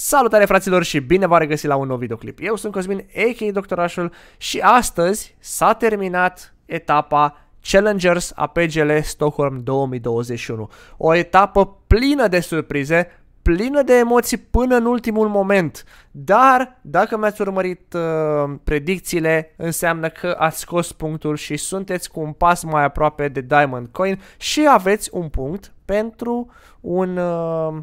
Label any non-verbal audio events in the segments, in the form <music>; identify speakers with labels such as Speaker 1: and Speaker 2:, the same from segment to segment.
Speaker 1: Salutare fraților și bine v-am regăsit la un nou videoclip. Eu sunt Cosmin, a.k.a. Doctorașul și astăzi s-a terminat etapa Challengers APGL Stockholm 2021. O etapă plină de surprize, plină de emoții până în ultimul moment. Dar, dacă mi-ați urmărit uh, predicțiile, înseamnă că ați scos punctul și sunteți cu un pas mai aproape de Diamond Coin și aveți un punct pentru un... Uh,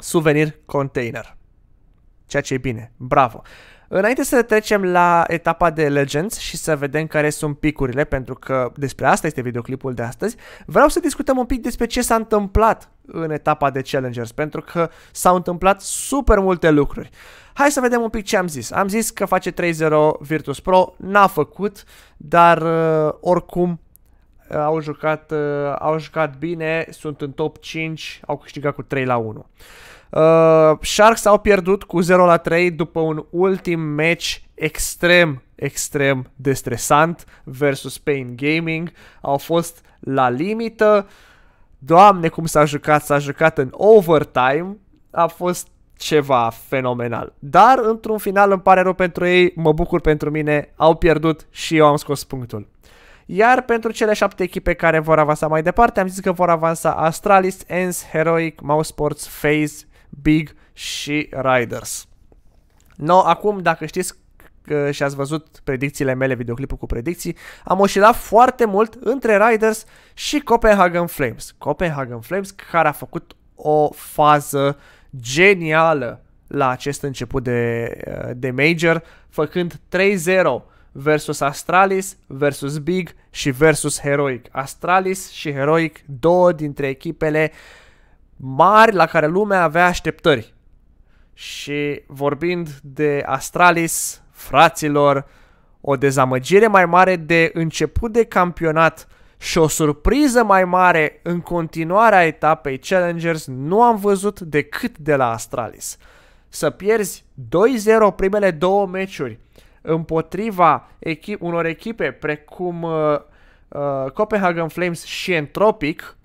Speaker 1: souvenir container. Ceea ce e bine. Bravo! Înainte să trecem la etapa de Legends și să vedem care sunt picurile, pentru că despre asta este videoclipul de astăzi, vreau să discutăm un pic despre ce s-a întâmplat în etapa de Challengers, pentru că s-au întâmplat super multe lucruri. Hai să vedem un pic ce am zis. Am zis că face 3-0 Virtus Pro, n-a făcut, dar uh, oricum Uh, au jucat, uh, au jucat bine, sunt în top 5, au câștigat cu 3 la 1. Uh, Sharks au pierdut cu 0 la 3 după un ultim match extrem, extrem de stresant versus Pain Gaming. Au fost la limită. Doamne, cum s-a jucat, s-a jucat în overtime. A fost ceva fenomenal. Dar într-un final îmi pare rău pentru ei, mă bucur pentru mine, au pierdut și eu am scos punctul. Iar pentru cele șapte echipe care vor avansa mai departe, am zis că vor avansa Astralis, Ens, Heroic, Mousesports, Phase, Big și Riders. No, acum, dacă știți că și ați văzut predicțiile mele, videoclipul cu predicții, am oscilat foarte mult între Riders și Copenhagen Flames. Copenhagen Flames care a făcut o fază genială la acest început de, de major, făcând 3-0 versus Astralis, versus Big și versus Heroic. Astralis și Heroic, două dintre echipele mari la care lumea avea așteptări. Și vorbind de Astralis, fraților, o dezamăgire mai mare de început de campionat și o surpriză mai mare în continuarea etapei Challengers nu am văzut decât de la Astralis. Să pierzi 2-0 primele două meciuri, împotriva echi unor echipe precum uh, uh, Copenhagen Flames și Entropic,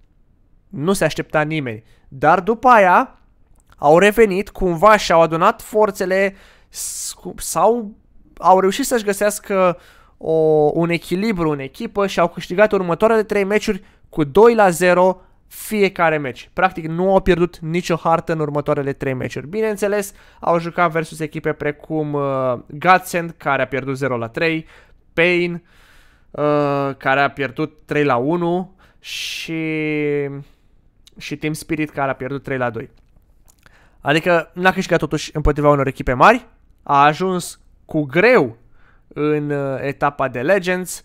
Speaker 1: nu se aștepta nimeni. Dar după aia au revenit, cumva și-au adunat forțele sau au reușit să-și găsească o, un echilibru în echipă și au câștigat următoarele 3 meciuri cu 2 la 0 fiecare meci. Practic nu au pierdut nicio hartă în următoarele 3 meciuri. Bineînțeles, au jucat versus echipe precum uh, Godsend, care a pierdut 0 la 3, Pain uh, care a pierdut 3 la 1 și, și Team Spirit, care a pierdut 3 la 2. Adică n-a câștigat totuși împotriva unor echipe mari, a ajuns cu greu în uh, etapa de Legends,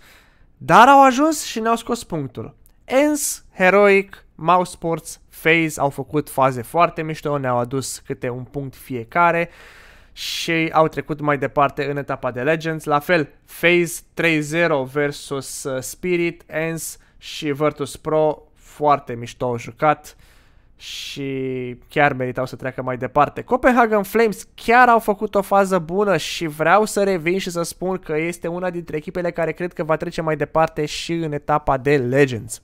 Speaker 1: dar au ajuns și ne-au scos punctul. Ens, Heroic, Mouse Sports, Phase au făcut faze foarte mișto, ne-au adus câte un punct fiecare și au trecut mai departe în etapa de Legends. La fel, Phase 3-0 versus uh, Spirit, Ens și Virtus Pro, foarte mișto jucat și chiar meritau să treacă mai departe. Copenhagen Flames chiar au făcut o fază bună și vreau să revin și să spun că este una dintre echipele care cred că va trece mai departe și în etapa de Legends.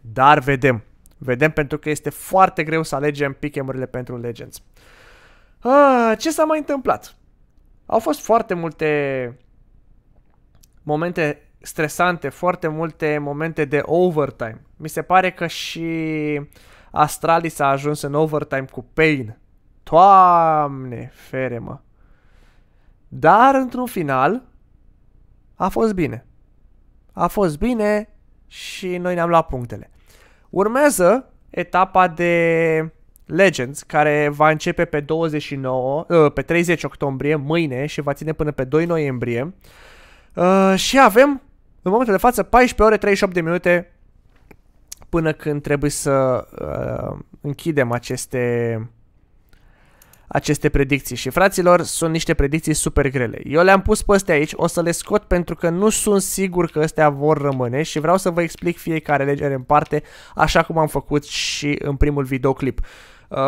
Speaker 1: Dar vedem. Vedem pentru că este foarte greu să alegem pickemurile pentru Legends. Ah, ce s-a mai întâmplat? Au fost foarte multe momente stresante, foarte multe momente de overtime. Mi se pare că și Astralis a ajuns în overtime cu Pain. Toamne, feremă. Dar într-un final a fost bine. A fost bine și noi ne-am luat punctele. Urmează etapa de Legends, care va începe pe 29, uh, pe 30 octombrie, mâine, și va ține până pe 2 noiembrie. Uh, și avem, în momentul de față, 14 ore 38 de minute până când trebuie să uh, închidem aceste aceste predicții și fraților sunt niște predicții super grele. Eu le-am pus pe astea aici, o să le scot pentru că nu sunt sigur că astea vor rămâne și vreau să vă explic fiecare legere în parte așa cum am făcut și în primul videoclip. Uh,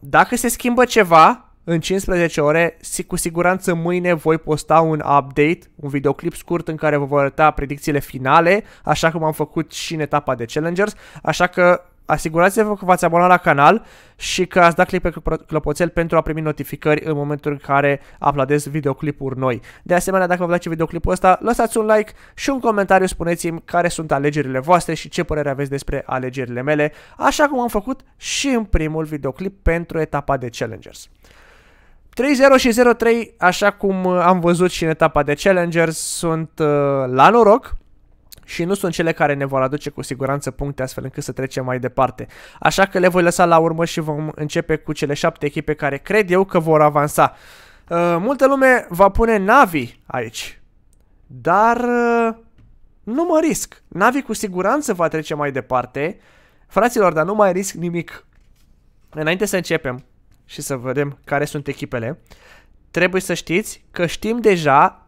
Speaker 1: dacă se schimbă ceva, în 15 ore, cu siguranță mâine voi posta un update, un videoclip scurt în care vă voi arăta predicțiile finale, așa cum am făcut și în etapa de Challengers, așa că Asigurați-vă că v-ați abonat la canal și că ați dat click pe clopoțel pentru a primi notificări în momentul în care aplaudez videoclipuri noi. De asemenea, dacă vă place videoclipul ăsta, lăsați un like și un comentariu, spuneți-mi care sunt alegerile voastre și ce părere aveți despre alegerile mele, așa cum am făcut și în primul videoclip pentru etapa de Challengers. 3-0 și 0-3, așa cum am văzut și în etapa de Challengers, sunt uh, la noroc și nu sunt cele care ne vor aduce cu siguranță puncte astfel încât să trecem mai departe. Așa că le voi lăsa la urmă și vom începe cu cele șapte echipe care cred eu că vor avansa. Uh, multă lume va pune Navi aici, dar uh, nu mă risc. Navi cu siguranță va trece mai departe. Fraților, dar nu mai risc nimic. Înainte să începem și să vedem care sunt echipele, trebuie să știți că știm deja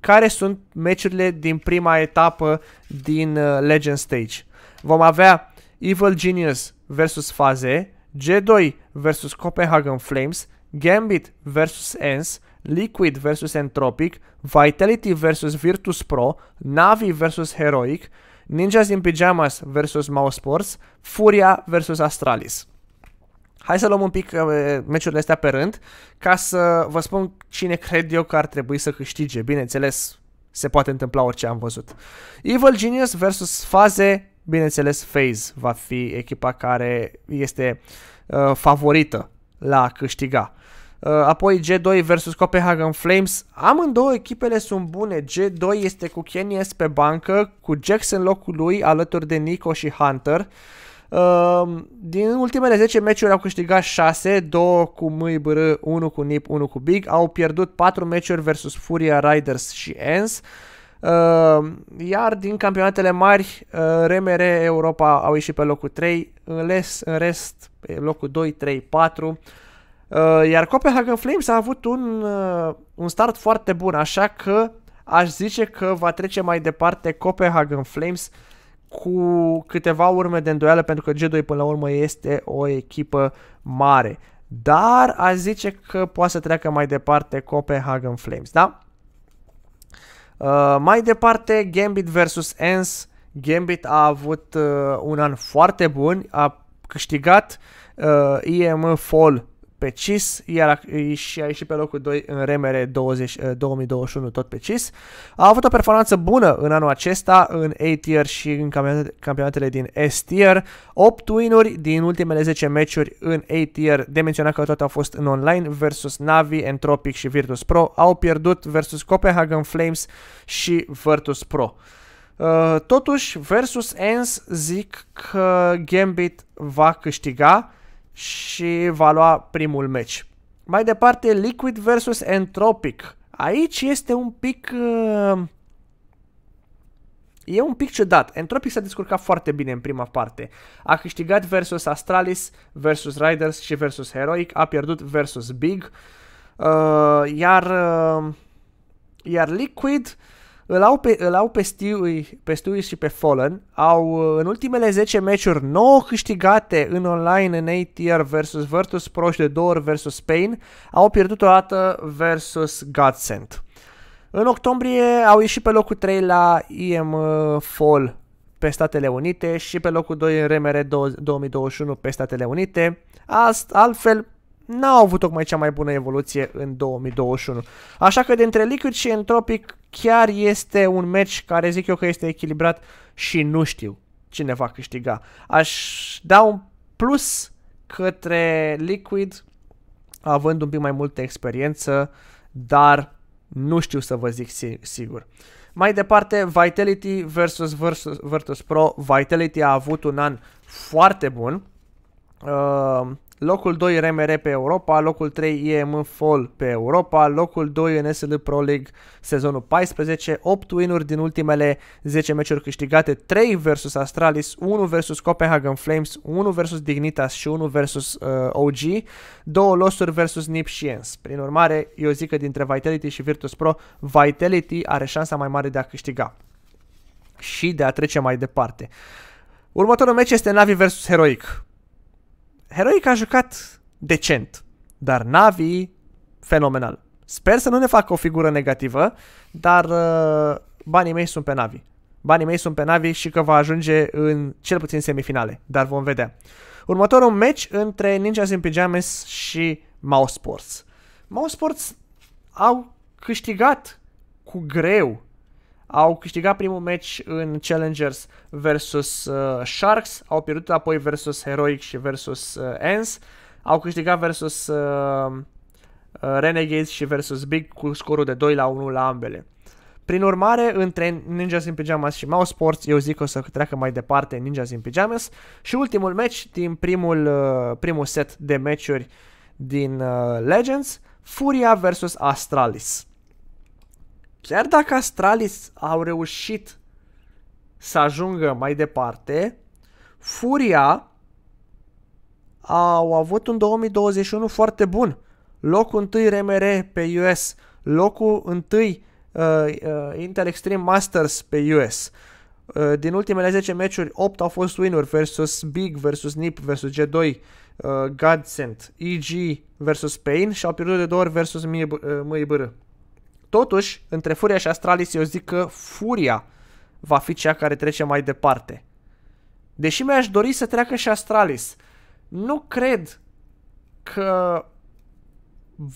Speaker 1: care sunt meciurile din prima etapă din uh, Legend Stage. Vom avea Evil Genius versus Faze, G2 versus Copenhagen Flames, Gambit versus Ens, Liquid versus Entropic, Vitality versus Virtus Pro, Navi versus Heroic, Ninjas in Pyjamas versus Mousesports, Furia versus Astralis. Hai să luăm un pic uh, meciurile astea pe rând ca să vă spun cine cred eu că ar trebui să câștige. Bineînțeles, se poate întâmpla orice am văzut. Evil Genius versus Faze, bineînțeles Phase va fi echipa care este uh, favorită la a câștiga. Uh, apoi G2 versus Copenhagen Flames. Amândouă echipele sunt bune. G2 este cu S pe bancă, cu Jackson locul lui, alături de Nico și Hunter. Uh, Ehm, din ultimele 10 meciuri au câștigat 6, 2 cu MIBR, 1 cu NIP, 1 cu BIG. Au pierdut 4 meciuri versus Furia, Riders și ENS. Ehm, iar din campionatele mari, uh, eh, RMR Europa au ieșit pe locul 3, în les, în rest pe locul 2, 3, 4. Uh, Iar Copenhagen Flames a avut un, uh, un start foarte bun, așa că aș zice că va trece mai departe Copenhagen Flames uh, cu câteva urme de îndoială pentru că G2 până la urmă este o echipă mare. Dar a zice că poate să treacă mai departe Copenhagen Flames, da? Uh, mai departe, Gambit versus Ens. Gambit a avut uh, un an foarte bun, a câștigat uh, IM Fall pe CIS, iar și a ieșit pe locul 2 în remere 20, 2021 tot pe CIS. A avut o performanță bună în anul acesta în A-tier și în campionatele din S-tier. 8 win din ultimele 10 meciuri în A-tier, de menționat că toate au fost în online versus Navi, Entropic și Virtus Pro. Au pierdut versus Copenhagen Flames și Virtus Pro. Uh, totuși, versus Ens zic că Gambit va câștiga și va lua primul meci. Mai departe, Liquid versus Entropic. Aici este un pic... Uh, e un pic ciudat. Entropic s-a descurcat foarte bine în prima parte. A câștigat versus Astralis, versus Riders și versus Heroic. A pierdut versus Big. Uh, iar, uh, iar Liquid... Uh, îl au pe, îl au pe, Stewie, pe Stewie și pe Fallen. Au în ultimele 10 meciuri 9 câștigate în online în ATR tier versus Virtus Pro și de 2 ori versus Spain. Au pierdut o dată versus Godsent. În octombrie au ieșit pe locul 3 la IM Fall pe Statele Unite și pe locul 2 în RMR 2021 pe Statele Unite. Ast, altfel, n-au avut tocmai cea mai bună evoluție în 2021. Așa că dintre Liquid și Entropic chiar este un match care zic eu că este echilibrat și nu știu cine va câștiga. Aș da un plus către Liquid având un pic mai multă experiență, dar nu știu să vă zic sigur. Mai departe, Vitality versus, versus Virtus Pro. Vitality a avut un an foarte bun. Uh, Locul 2 RMR pe Europa, locul 3 IEM Fall pe Europa, locul 2 în SL Pro League sezonul 14, 8 win-uri din ultimele 10 meciuri câștigate, 3 vs Astralis, 1 vs Copenhagen Flames, 1 vs Dignitas și 1 vs uh, OG, 2 losuri vs Nip și Ens. Prin urmare, eu zic că dintre Vitality și Virtus Pro, Vitality are șansa mai mare de a câștiga și de a trece mai departe. Următorul meci este Navi vs Heroic. Heroic a jucat decent, dar Navi fenomenal. Sper să nu ne facă o figură negativă, dar uh, banii mei sunt pe Navi. Banii mei sunt pe Navi și că va ajunge în cel puțin semifinale, dar vom vedea. Următorul meci între Ninjas in Pyjamas și Mouse Sports. Mouse Sports au câștigat cu greu au câștigat primul match în Challengers versus uh, Sharks, au pierdut apoi versus Heroic și versus uh, Ens, au câștigat versus uh, uh, Renegades și versus Big cu scorul de 2 la 1 la ambele. Prin urmare, între Ninjas in Pyjamas și Mouse Sports, eu zic că o să treacă mai departe Ninjas in Pyjamas și ultimul match din primul, uh, primul set de meciuri din uh, Legends, Furia vs Astralis. Chiar dacă Astralis au reușit să ajungă mai departe, Furia au avut un 2021 foarte bun. Locul întâi RMR pe US, locul întâi uh, uh, Intel Extreme Masters pe US. Uh, din ultimele 10 meciuri, 8 au fost win versus Big, versus Nip, versus G2, uh, Godsend, EG versus Pain și au pierdut de două ori versus Uh, Totuși, între Furia și Astralis eu zic că Furia va fi cea care trece mai departe. Deși mi-aș dori să treacă și Astralis, nu cred că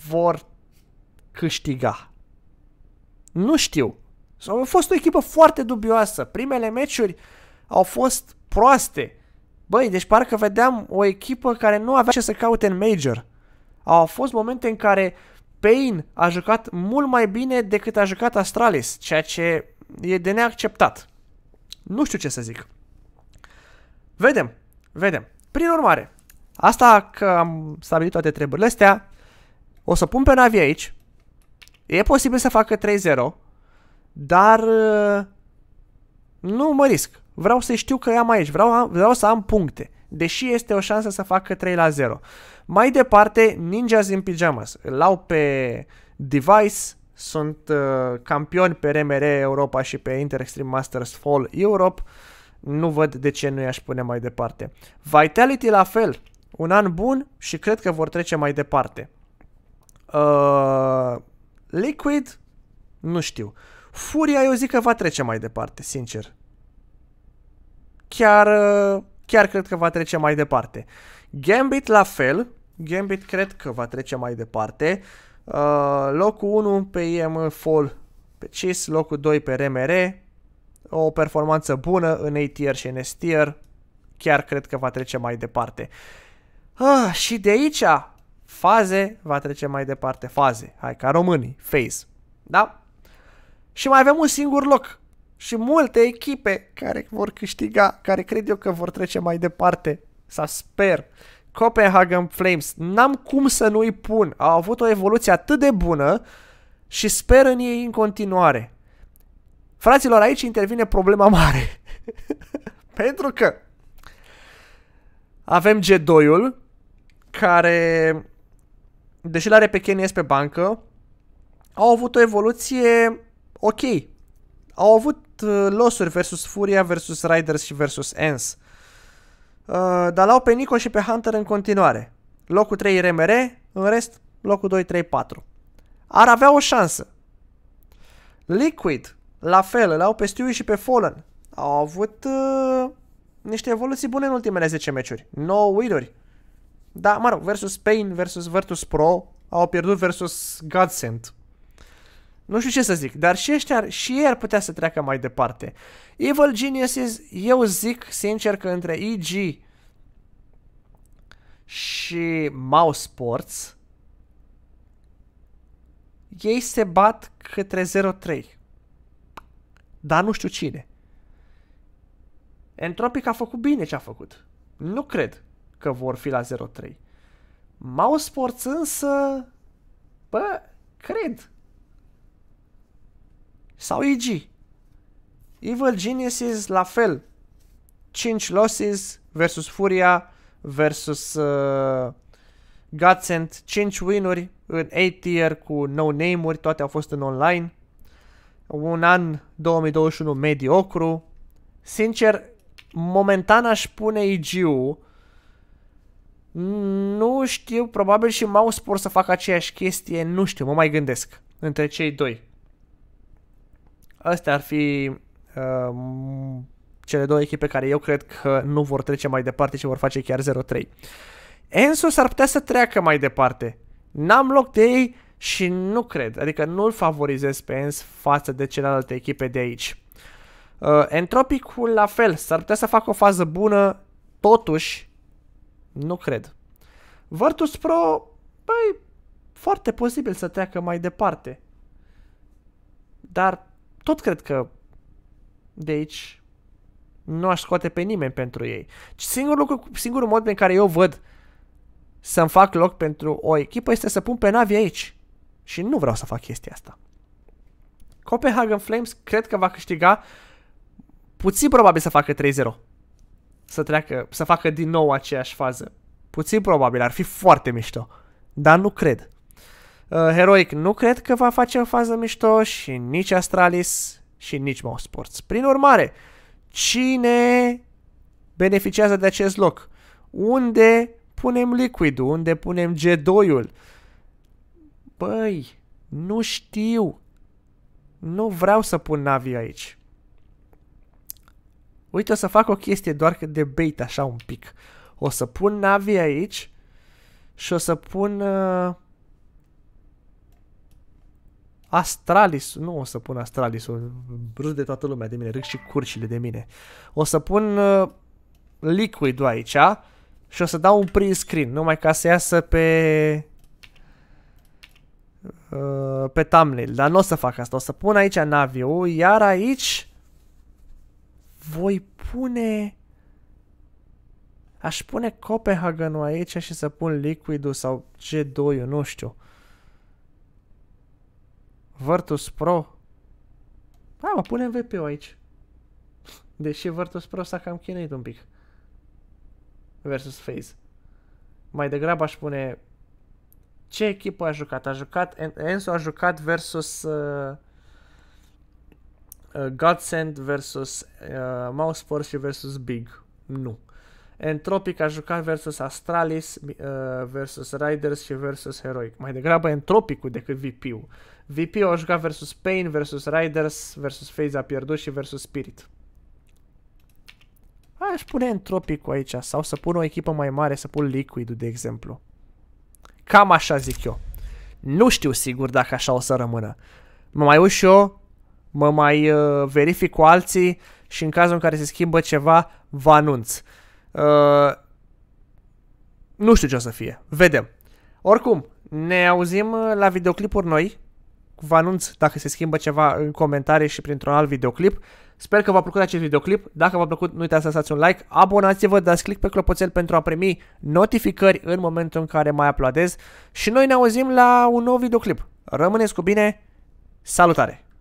Speaker 1: vor câștiga. Nu știu. Au fost o echipă foarte dubioasă. Primele meciuri au fost proaste. Băi, deci parcă vedeam o echipă care nu avea ce să caute în major. Au fost momente în care Payne a jucat mult mai bine decât a jucat Astralis, ceea ce e de neacceptat. Nu știu ce să zic. Vedem, vedem. Prin urmare, asta că am stabilit toate treburile astea, o să pun pe Navi aici. E posibil să facă 3-0, dar uh, nu mă risc. Vreau să știu că am aici, vreau, vreau să am puncte deși este o șansă să facă 3 la 0. Mai departe, Ninjas in Pyjamas. Îl au pe Device, sunt uh, campioni pe RMR Europa și pe Inter Extreme Masters Fall Europe. Nu văd de ce nu i-aș pune mai departe. Vitality la fel, un an bun și cred că vor trece mai departe. Uh, Liquid, nu știu. Furia eu zic că va trece mai departe, sincer. Chiar uh, chiar cred că va trece mai departe. Gambit la fel, Gambit cred că va trece mai departe. Uh, locul 1 pe IM Fall pe CIS, locul 2 pe RMR, o performanță bună în A-tier și în S-tier, chiar cred că va trece mai departe. Ah, și de aici, faze, va trece mai departe, faze, hai ca românii, phase, da? Și mai avem un singur loc și multe echipe care vor câștiga, care cred eu că vor trece mai departe, să sper. Copenhagen Flames, n-am cum să nu-i pun, au avut o evoluție atât de bună și sper în ei în continuare. Fraților, aici intervine problema mare. <laughs> Pentru că avem G2-ul, care, deși l-are pe Kenny pe bancă, au avut o evoluție ok, au avut uh, losuri versus Furia, versus Riders și versus Ens. Uh, dar l-au pe Nico și pe Hunter în continuare. Locul 3 RMR, în rest locul 2, 3, 4. Ar avea o șansă. Liquid, la fel, l-au pe Stewie și pe Fallen. Au avut uh, niște evoluții bune în ultimele 10 meciuri. 9 win-uri. Da, mă rog, versus Spain, versus Virtus Pro, au pierdut versus Godsend. Nu știu ce să zic, dar și ăștia, și ei ar putea să treacă mai departe. Evil Geniuses, eu zic sincer că între EG și Mouse Sports, ei se bat către 0-3. Dar nu știu cine. Entropic a făcut bine ce a făcut. Nu cred că vor fi la 0-3. Mouse Sports însă, bă, cred sau EG. Evil Geniuses la fel. 5 losses versus Furia versus uh, Godsend. 5 winuri în 8 tier cu no-name-uri, toate au fost în online. Un an 2021 mediocru. Sincer, momentan aș pune EG-ul nu știu, probabil și Mouseport să facă aceeași chestie, nu știu, mă mai gândesc între cei doi. Astea ar fi uh, cele două echipe care eu cred că nu vor trece mai departe și vor face chiar 0-3. Enzo s-ar putea să treacă mai departe. N-am loc de ei și nu cred, adică nu-l favorizez pe Ens față de celelalte echipe de aici. Uh, Entropicul la fel, s-ar putea să facă o fază bună, totuși, nu cred. Virtus Pro, băi, foarte posibil să treacă mai departe. Dar tot cred că de aici nu aș scoate pe nimeni pentru ei. Singurul, lucru, singurul mod în care eu văd să-mi fac loc pentru o echipă este să pun pe navi aici. Și nu vreau să fac chestia asta. Copenhagen Flames cred că va câștiga puțin probabil să facă 3-0. Să treacă, să facă din nou aceeași fază. Puțin probabil, ar fi foarte mișto. Dar nu cred. Uh, heroic nu cred că va face o fază mișto și nici Astralis și nici Mousesports. Prin urmare, cine beneficiază de acest loc? Unde punem liquid Unde punem G2-ul? Băi, nu știu. Nu vreau să pun Navi aici. Uite, o să fac o chestie doar că de bait așa un pic. O să pun Navi aici și o să pun... Uh Astralis, nu o să pun Astralis, o râd de toată lumea de mine, râd și curcile de mine. O să pun uh, liquid aici și o să dau un print screen, numai ca să iasă pe uh, pe thumbnail, dar nu o să fac asta, o să pun aici naviu, iar aici voi pune aș pune Copenhagen-ul aici și să pun liquid sau G2, nu știu. Uh, Virtus Pro. Hai mă, punem VP-ul aici. Deși Virtus Pro s-a cam chinuit un pic. Versus Phase. Mai degrabă aș pune... Ce echipă a jucat? A jucat... Enzo a jucat versus... Uh, uh, Godsend versus uh, Mouseport și versus Big. Nu. Entropic a jucat versus Astralis, uh, versus Riders și versus Heroic. Mai degrabă Entropicul decât VP-ul. VP o juca versus Pain, versus Riders, versus FaZe a pierdut și versus Spirit. Aș pune entropic aici sau să pun o echipă mai mare, să pun liquid de exemplu. Cam așa zic eu. Nu știu sigur dacă așa o să rămână. Mă mai uși eu, mă mai uh, verific cu alții și în cazul în care se schimbă ceva, vă anunț. Uh, nu știu ce o să fie. Vedem. Oricum, ne auzim uh, la videoclipuri noi vă anunț dacă se schimbă ceva în comentarii și printr-un alt videoclip. Sper că v-a plăcut acest videoclip. Dacă v-a plăcut, nu uitați să lăsați un like, abonați-vă, dați click pe clopoțel pentru a primi notificări în momentul în care mai aplaudez. și noi ne auzim la un nou videoclip. Rămâneți cu bine, salutare!